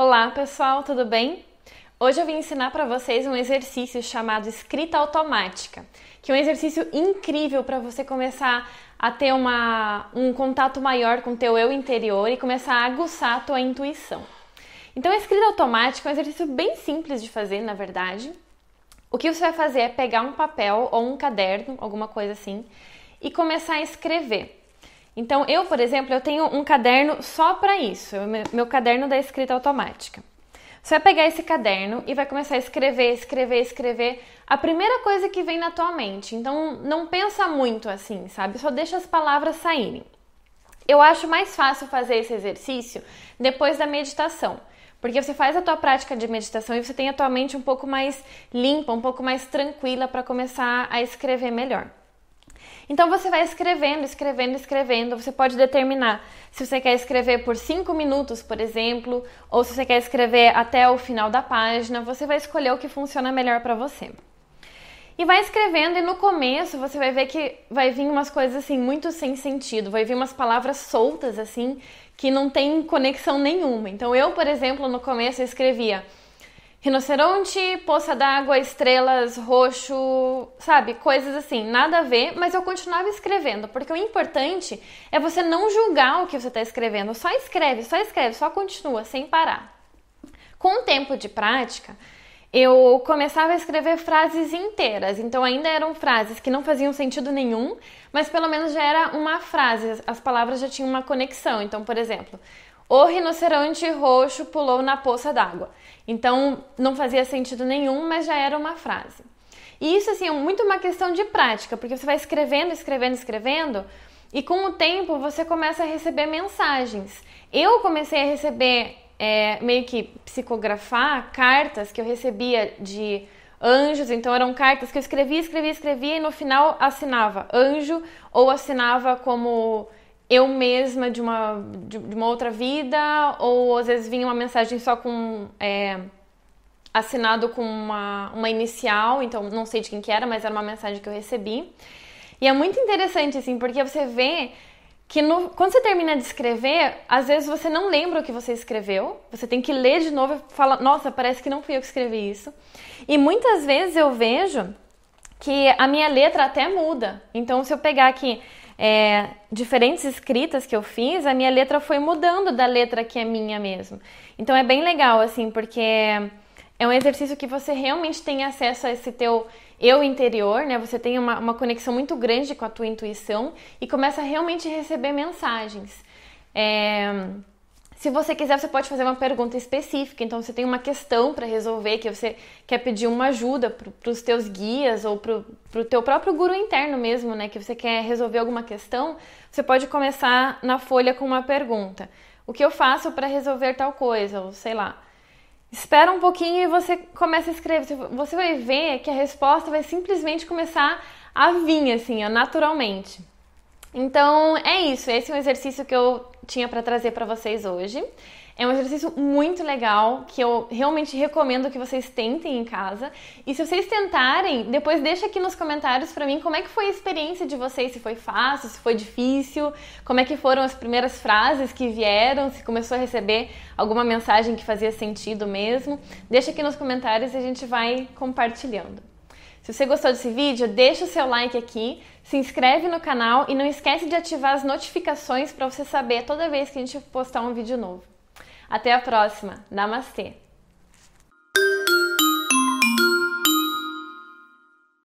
Olá, pessoal, tudo bem? Hoje eu vim ensinar para vocês um exercício chamado escrita automática, que é um exercício incrível para você começar a ter uma, um contato maior com o teu eu interior e começar a aguçar a tua intuição. Então, a escrita automática é um exercício bem simples de fazer, na verdade. O que você vai fazer é pegar um papel ou um caderno, alguma coisa assim, e começar a escrever. Então, eu, por exemplo, eu tenho um caderno só para isso, meu caderno da escrita automática. Você vai pegar esse caderno e vai começar a escrever, escrever, escrever a primeira coisa que vem na tua mente. Então, não pensa muito assim, sabe? Só deixa as palavras saírem. Eu acho mais fácil fazer esse exercício depois da meditação. Porque você faz a tua prática de meditação e você tem a tua mente um pouco mais limpa, um pouco mais tranquila para começar a escrever melhor. Então você vai escrevendo, escrevendo, escrevendo. Você pode determinar se você quer escrever por 5 minutos, por exemplo, ou se você quer escrever até o final da página. Você vai escolher o que funciona melhor para você. E vai escrevendo e no começo você vai ver que vai vir umas coisas assim muito sem sentido, vai vir umas palavras soltas assim que não tem conexão nenhuma. Então eu, por exemplo, no começo eu escrevia Rinoceronte, poça d'água, estrelas, roxo, sabe? Coisas assim, nada a ver, mas eu continuava escrevendo, porque o importante é você não julgar o que você está escrevendo, só escreve, só escreve, só continua, sem parar. Com o tempo de prática, eu começava a escrever frases inteiras, então ainda eram frases que não faziam sentido nenhum, mas pelo menos já era uma frase, as palavras já tinham uma conexão. Então, por exemplo, o rinoceronte roxo pulou na poça d'água. Então não fazia sentido nenhum, mas já era uma frase. E isso assim é muito uma questão de prática, porque você vai escrevendo, escrevendo, escrevendo, e com o tempo você começa a receber mensagens. Eu comecei a receber é, meio que psicografar cartas que eu recebia de anjos, então eram cartas que eu escrevia, escrevia, escrevia e no final assinava anjo ou assinava como eu mesma de uma, de, de, uma outra vida, ou às vezes vinha uma mensagem só com. É, assinado com uma, uma inicial, então não sei de quem que era, mas era uma mensagem que eu recebi. E é muito interessante, assim, porque você vê que no, quando você termina de escrever, às vezes você não lembra o que você escreveu, você tem que ler de novo e fala, nossa, parece que não fui eu que escrevi isso. E muitas vezes eu vejo que a minha letra até muda. Então, se eu pegar aqui é, diferentes escritas que eu fiz, a minha letra foi mudando da letra que é minha mesmo. Então é bem legal, assim, porque é um exercício que você realmente tem acesso a esse teu eu interior, né? Você tem uma, uma conexão muito grande com a tua intuição e começa a realmente receber mensagens. É... Se você quiser, você pode fazer uma pergunta específica. Então, você tem uma questão para resolver, que você quer pedir uma ajuda para os teus guias ou para o teu próprio guru interno mesmo, né? Que você quer resolver alguma questão, você pode começar na folha com uma pergunta. O que eu faço para resolver tal coisa? Ou sei lá. Espera um pouquinho e você começa a escrever. Você vai ver que a resposta vai simplesmente começar a vir, assim, naturalmente. Então é isso, esse é um exercício que eu tinha para trazer para vocês hoje. É um exercício muito legal que eu realmente recomendo que vocês tentem em casa. E se vocês tentarem, depois deixa aqui nos comentários para mim como é que foi a experiência de vocês, se foi fácil, se foi difícil, como é que foram as primeiras frases que vieram, se começou a receber alguma mensagem que fazia sentido mesmo. Deixa aqui nos comentários e a gente vai compartilhando. Se você gostou desse vídeo, deixa o seu like aqui, se inscreve no canal e não esquece de ativar as notificações para você saber toda vez que a gente postar um vídeo novo. Até a próxima. Namastê!